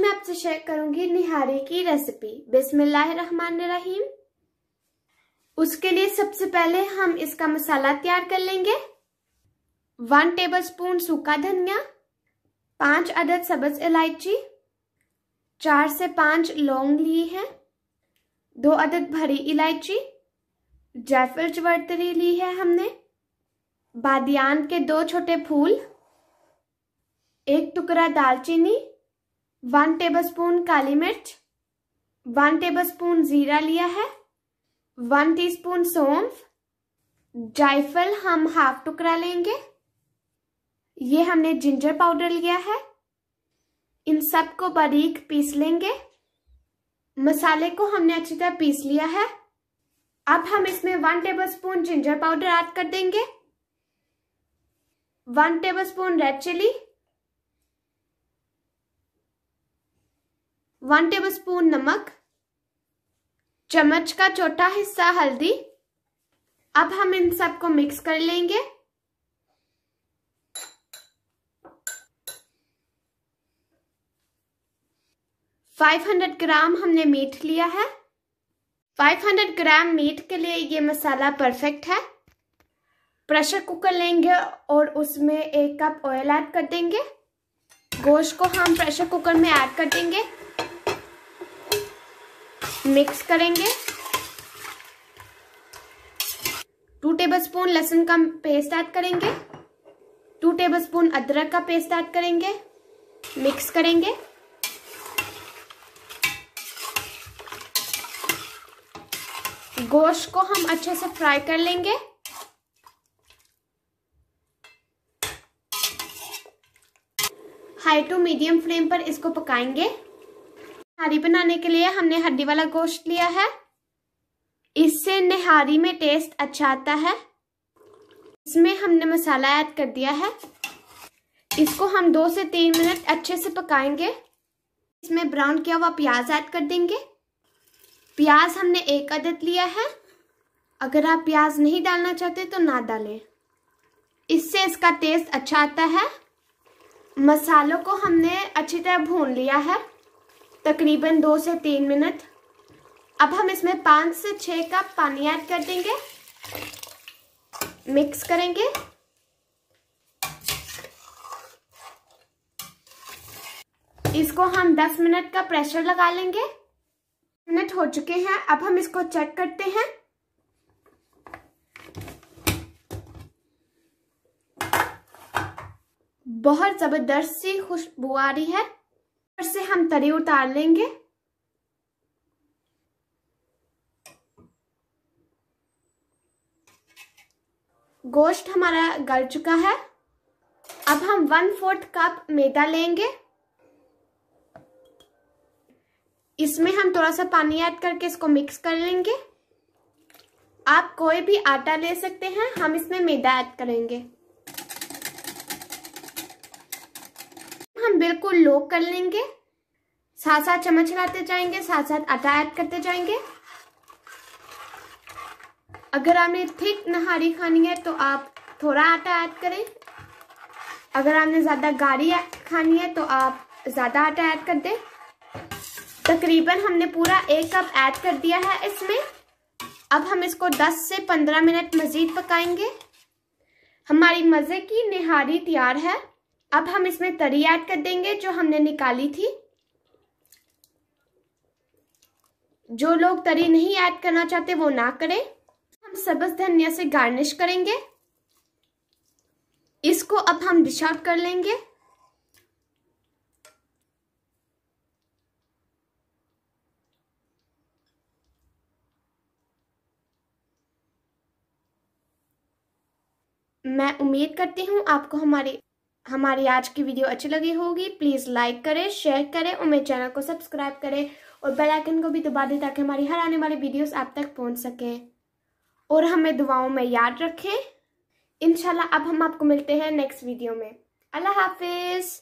मैं आपसे शेयर करूंगी निहारी की रेसिपी बिस्मिल्लाहिर्रहमानिर्रहीम उसके लिए सबसे पहले हम इसका मसाला तैयार कर लेंगे वन टेबलस्पून सूखा धनिया पांच अदद सब्ज इलायची चार से पांच लौंग लिए हैं दो अदद भरी इलायची जायफल चवर्तरी ली है हमने बादियान के दो छोटे फूल एक टुकड़ा दालचीनी वन टेबलस्पून काली मिर्च वन टेबलस्पून जीरा लिया है वन टीस्पून सौंफ जायफल हम हाफ टुकड़ा लेंगे ये हमने जिंजर पाउडर लिया है इन सब को बारीक पीस लेंगे मसाले को हमने अच्छी तरह पीस लिया है अब हम इसमें one tablespoon ginger powder add कर देंगे one tablespoon red chilli one tablespoon नमक चम्मच का छोटा हिस्सा हल्दी अब हम इन सबको मिक्स कर लेंगे फाइव हंड्रेड ग्राम हमने मीट लिया है फाइव हंड्रेड ग्राम मीट के लिए ये मसाला परफेक्ट है प्रेशर कुकर लेंगे और उसमें एक कप ऑयल ऐड कर देंगे गोश्त को हम प्रेशर कुकर में ऐड कर देंगे मिक्स करेंगे टू टेबलस्पून लहसुन का पेस्ट ऐड करेंगे टू टेबलस्पून अदरक का पेस्ट ऐड करेंगे मिक्स करेंगे गोश्त को हम अच्छे से फ्राई कर लेंगे हाई टू मीडियम फ्लेम पर इसको पकाएंगे निहारी बनाने के लिए हमने हड्डी वाला गोश्त लिया है इससे निहारी में टेस्ट अच्छा आता है इसमें हमने मसाला ऐड कर दिया है इसको हम दो से तीन मिनट अच्छे से पकाएंगे इसमें ब्राउन किया हुआ प्याज ऐड कर देंगे प्याज हमने एक अदद लिया है अगर आप प्याज नहीं डालना चाहते तो ना डालें इससे इसका टेस्ट अच्छा आता है मसालों को हमने अच्छी तरह भून लिया है तकरीबन दो से तीन मिनट अब हम इसमें पाँच से छः कप पानी ऐड कर देंगे मिक्स करेंगे इसको हम 10 मिनट का प्रेशर लगा लेंगे मिनट हो चुके हैं अब हम इसको चेक करते हैं बहुत ज़बरदस्त सी खुशबू आ रही है से हम तरी उतार लेंगे गोश्त हमारा गल चुका है अब हम वन फोर्थ कप मैदा लेंगे इसमें हम थोड़ा सा पानी ऐड करके इसको मिक्स कर लेंगे आप कोई भी आटा ले सकते हैं हम इसमें मैदा ऐड करेंगे हम बिल्कुल लो कर लेंगे साथ साथ चम्मच हिलाते जाएंगे साथ साथ आटा ऐड करते जाएंगे अगर आपने थिक नहारी खानी है तो आप थोड़ा आटा ऐड करें अगर आपने ज़्यादा गाढ़ी खानी है तो आप ज़्यादा आटा ऐड कर दें तकरीबन हमने पूरा एक कप ऐड कर दिया है इसमें अब हम इसको 10 से 15 मिनट मज़ीद पकाएंगे हमारी मज़े की निहारी तैयार है अब हम इसमें तरी ऐड कर देंगे जो हमने निकाली थी जो लोग तरी नहीं ऐड करना चाहते वो ना करें हम सबस धनिया से गार्निश करेंगे इसको अब हम डिश आउट कर लेंगे मैं उम्मीद करती हूँ आपको हमारी हमारी आज की वीडियो अच्छी लगी होगी प्लीज़ लाइक करें शेयर करें और मेरे चैनल को सब्सक्राइब करें और बेल आइकन को भी दबा दें ताकि हमारी हर आने वाली वीडियोस आप तक पहुंच सकें और हमें दुआओं में याद रखें इनशाला अब हम आपको मिलते हैं नेक्स्ट वीडियो में अल्लाह हाफिज़